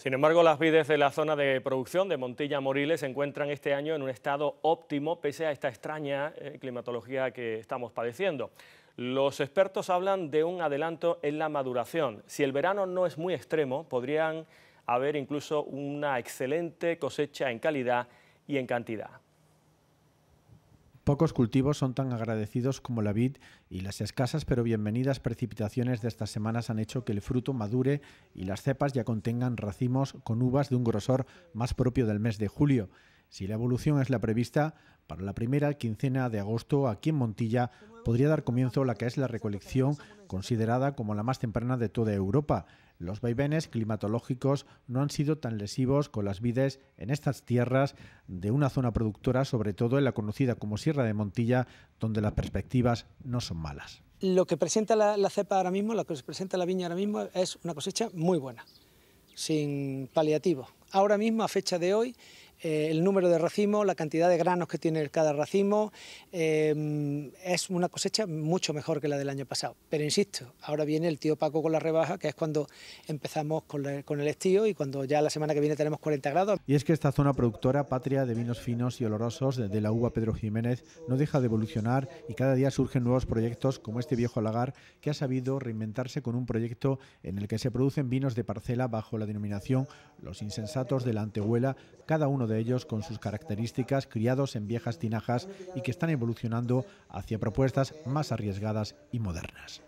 Sin embargo, las vides de la zona de producción de Montilla Moriles se encuentran este año en un estado óptimo pese a esta extraña eh, climatología que estamos padeciendo. Los expertos hablan de un adelanto en la maduración. Si el verano no es muy extremo, podrían haber incluso una excelente cosecha en calidad y en cantidad pocos cultivos son tan agradecidos como la vid y las escasas pero bienvenidas precipitaciones de estas semanas han hecho que el fruto madure y las cepas ya contengan racimos con uvas de un grosor más propio del mes de julio. Si la evolución es la prevista, para la primera quincena de agosto aquí en Montilla podría dar comienzo la que es la recolección considerada como la más temprana de toda Europa. Los vaivenes climatológicos no han sido tan lesivos con las vides en estas tierras de una zona productora, sobre todo en la conocida como Sierra de Montilla, donde las perspectivas no son malas. Lo que presenta la, cepa ahora mismo, lo que presenta la viña ahora mismo es una cosecha muy buena, sin paliativo. Ahora mismo, a fecha de hoy, eh, el número de racimos, la cantidad de granos que tiene cada racimo. Eh, es una cosecha mucho mejor que la del año pasado. Pero insisto, ahora viene el tío Paco con la rebaja, que es cuando empezamos con, el estío y cuando ya la semana que viene tenemos 40 grados. Y es que esta zona productora, patria de vinos finos y olorosos de la uva Pedro Jiménez, no deja de evolucionar y cada día surgen nuevos proyectos como este viejo lagar que ha sabido reinventarse con un proyecto en el que se producen vinos de parcela bajo la denominación Los Insensatos de la Antehuela, cada uno de de ellos con sus características, criados en viejas tinajas y que están evolucionando hacia propuestas más arriesgadas y modernas.